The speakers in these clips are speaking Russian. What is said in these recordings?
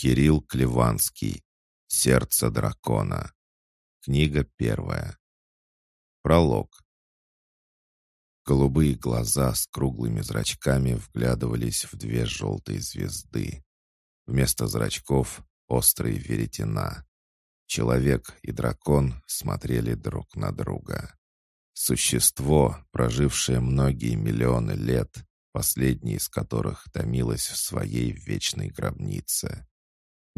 Кирилл Клеванский. Сердце дракона. Книга первая. Пролог. Голубые глаза с круглыми зрачками вглядывались в две желтые звезды. Вместо зрачков — острые веретена. Человек и дракон смотрели друг на друга. Существо, прожившее многие миллионы лет, последние из которых томилось в своей вечной гробнице.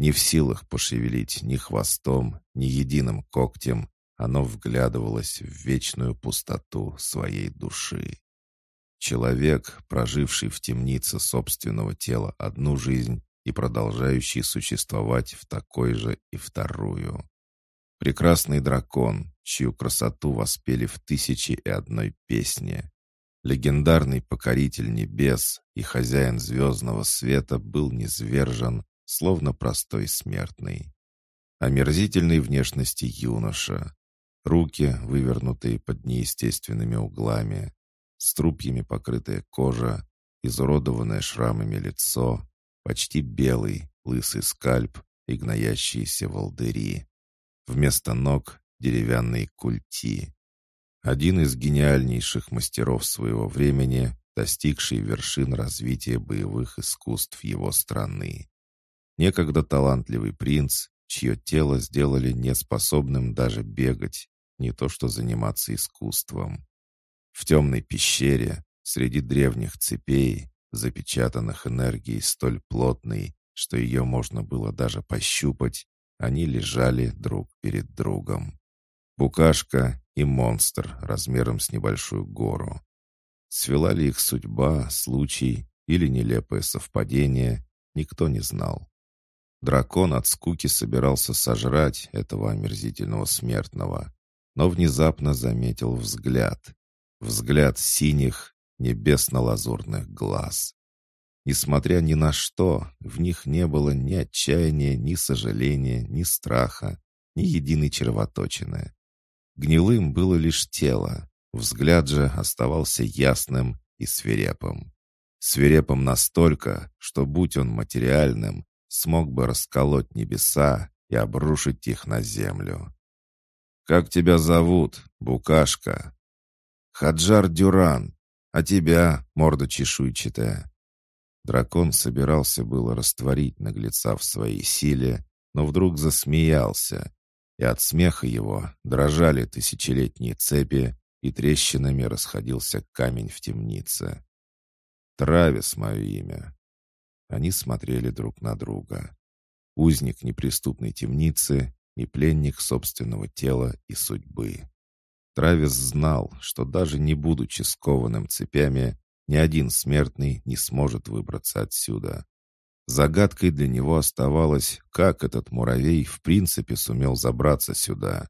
Не в силах пошевелить ни хвостом, ни единым когтем, оно вглядывалось в вечную пустоту своей души. Человек, проживший в темнице собственного тела одну жизнь и продолжающий существовать в такой же и вторую. Прекрасный дракон, чью красоту воспели в тысячи и одной песне. Легендарный покоритель небес и хозяин звездного света был низвержен, словно простой смертный. Омерзительной внешности юноша. Руки, вывернутые под неестественными углами, струпьями покрытая кожа, изуродованное шрамами лицо, почти белый, лысый скальп и гноящиеся волдыри. Вместо ног — деревянные культи. Один из гениальнейших мастеров своего времени, достигший вершин развития боевых искусств его страны. Некогда талантливый принц, чье тело сделали неспособным даже бегать, не то что заниматься искусством. В темной пещере, среди древних цепей, запечатанных энергией столь плотной, что ее можно было даже пощупать, они лежали друг перед другом. Букашка и монстр размером с небольшую гору. Свела ли их судьба, случай или нелепое совпадение, никто не знал. Дракон от скуки собирался сожрать этого омерзительного смертного, но внезапно заметил взгляд. Взгляд синих, небесно-лазурных глаз. Несмотря ни на что, в них не было ни отчаяния, ни сожаления, ни страха, ни единой червоточины. Гнилым было лишь тело, взгляд же оставался ясным и свирепым. Свирепым настолько, что будь он материальным, смог бы расколоть небеса и обрушить их на землю. «Как тебя зовут, букашка?» «Хаджар Дюран. А тебя, морда чешуйчатая?» Дракон собирался было растворить наглеца в своей силе, но вдруг засмеялся, и от смеха его дрожали тысячелетние цепи, и трещинами расходился камень в темнице. «Травис мое имя. Они смотрели друг на друга. Узник неприступной темницы и пленник собственного тела и судьбы. Травис знал, что даже не будучи скованным цепями, ни один смертный не сможет выбраться отсюда. Загадкой для него оставалось, как этот муравей в принципе сумел забраться сюда.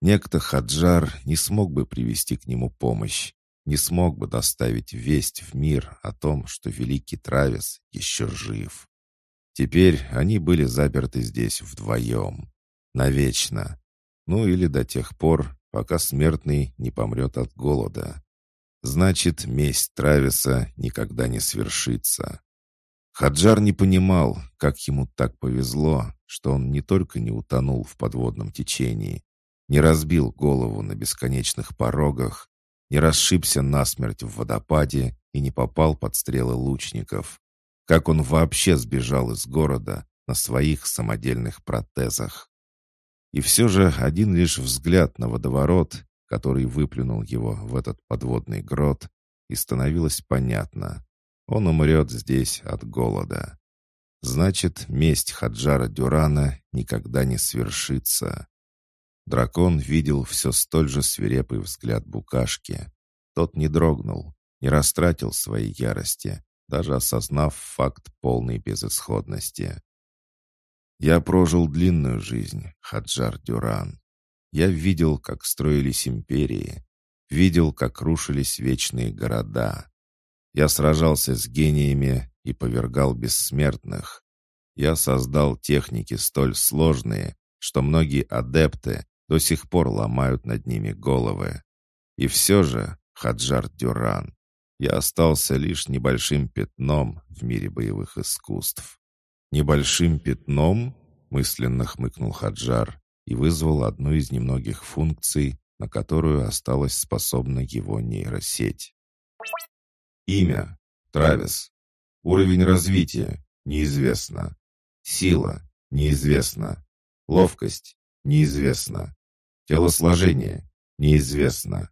Некто Хаджар не смог бы привести к нему помощь не смог бы доставить весть в мир о том, что великий Травис еще жив. Теперь они были заперты здесь вдвоем. Навечно. Ну или до тех пор, пока смертный не помрет от голода. Значит, месть Трависа никогда не свершится. Хаджар не понимал, как ему так повезло, что он не только не утонул в подводном течении, не разбил голову на бесконечных порогах, не расшибся насмерть в водопаде и не попал под стрелы лучников. Как он вообще сбежал из города на своих самодельных протезах. И все же один лишь взгляд на водоворот, который выплюнул его в этот подводный грот, и становилось понятно. Он умрет здесь от голода. Значит, месть Хаджара Дюрана никогда не свершится. Дракон видел все столь же свирепый взгляд букашки. Тот не дрогнул, не растратил своей ярости, даже осознав факт полной безысходности. «Я прожил длинную жизнь, Хаджар Дюран. Я видел, как строились империи, видел, как рушились вечные города. Я сражался с гениями и повергал бессмертных. Я создал техники столь сложные, что многие адепты, до сих пор ломают над ними головы. И все же, Хаджар Дюран, я остался лишь небольшим пятном в мире боевых искусств. «Небольшим пятном?» — мысленно хмыкнул Хаджар и вызвал одну из немногих функций, на которую осталась способна его нейросеть. Имя. Травис. Уровень развития. Неизвестно. Сила. Неизвестно. Ловкость. Неизвестно. Телосложение. Неизвестно.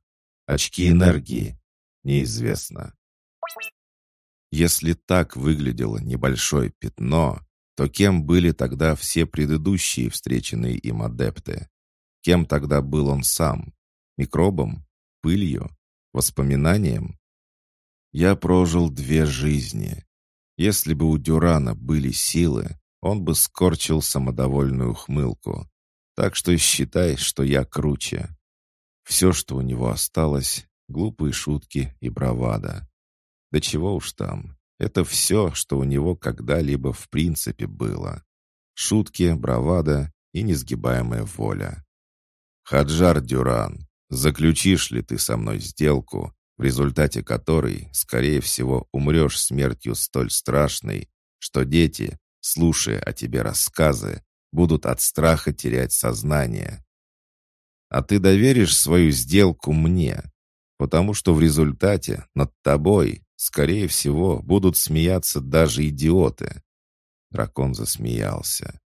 Очки энергии. Неизвестно. Если так выглядело небольшое пятно, то кем были тогда все предыдущие встреченные им адепты? Кем тогда был он сам? Микробом? Пылью? Воспоминанием? Я прожил две жизни. Если бы у Дюрана были силы, он бы скорчил самодовольную хмылку. Так что считай, что я круче. Все, что у него осталось, глупые шутки и бравада. Да чего уж там, это все, что у него когда-либо в принципе было. Шутки, бравада и несгибаемая воля. «Хаджар Дюран, заключишь ли ты со мной сделку, в результате которой, скорее всего, умрешь смертью столь страшной, что дети, слушая о тебе рассказы, будут от страха терять сознание. А ты доверишь свою сделку мне, потому что в результате над тобой, скорее всего, будут смеяться даже идиоты. Дракон засмеялся.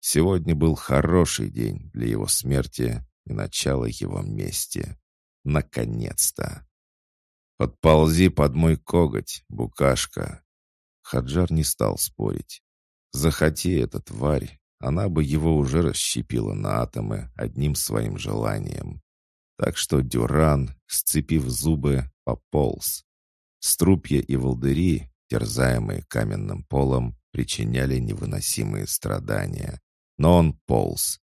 Сегодня был хороший день для его смерти и начала его мести. Наконец-то! «Подползи под мой коготь, букашка!» Хаджар не стал спорить. «Захоти эта тварь, она бы его уже расщепила на атомы одним своим желанием. Так что Дюран, сцепив зубы, пополз. Струпья и волдыри, терзаемые каменным полом, причиняли невыносимые страдания. Но он полз.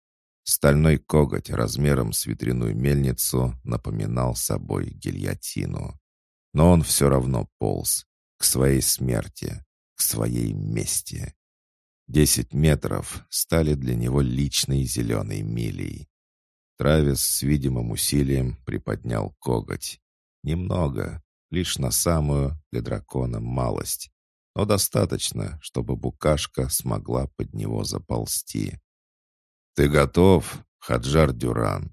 Стальной коготь размером с ветряную мельницу напоминал собой гильотину. Но он все равно полз. К своей смерти, к своей мести. Десять метров стали для него личной зеленой милей. Травис с видимым усилием приподнял коготь. Немного, лишь на самую для дракона малость, но достаточно, чтобы букашка смогла под него заползти. «Ты готов, Хаджар Дюран?»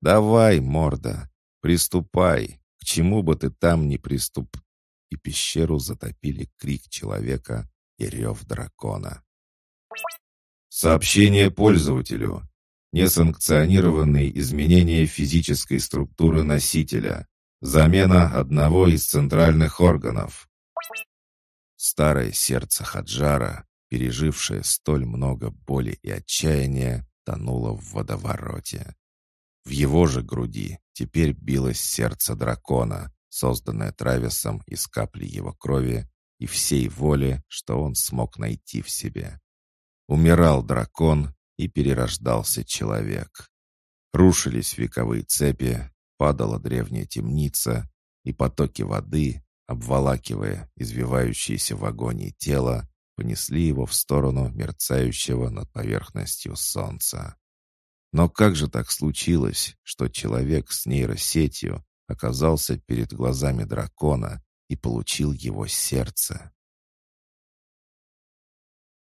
«Давай, морда, приступай, к чему бы ты там ни приступ...» И пещеру затопили крик человека и рев дракона. Сообщение пользователю. Несанкционированные изменения физической структуры носителя. Замена одного из центральных органов. Старое сердце Хаджара, пережившее столь много боли и отчаяния, тонуло в водовороте. В его же груди теперь билось сердце дракона, созданное Трависом из капли его крови и всей воли, что он смог найти в себе. Умирал дракон и перерождался человек. Рушились вековые цепи, падала древняя темница, и потоки воды, обволакивая извивающееся в агонии тело, понесли его в сторону мерцающего над поверхностью солнца. Но как же так случилось, что человек с нейросетью оказался перед глазами дракона и получил его сердце?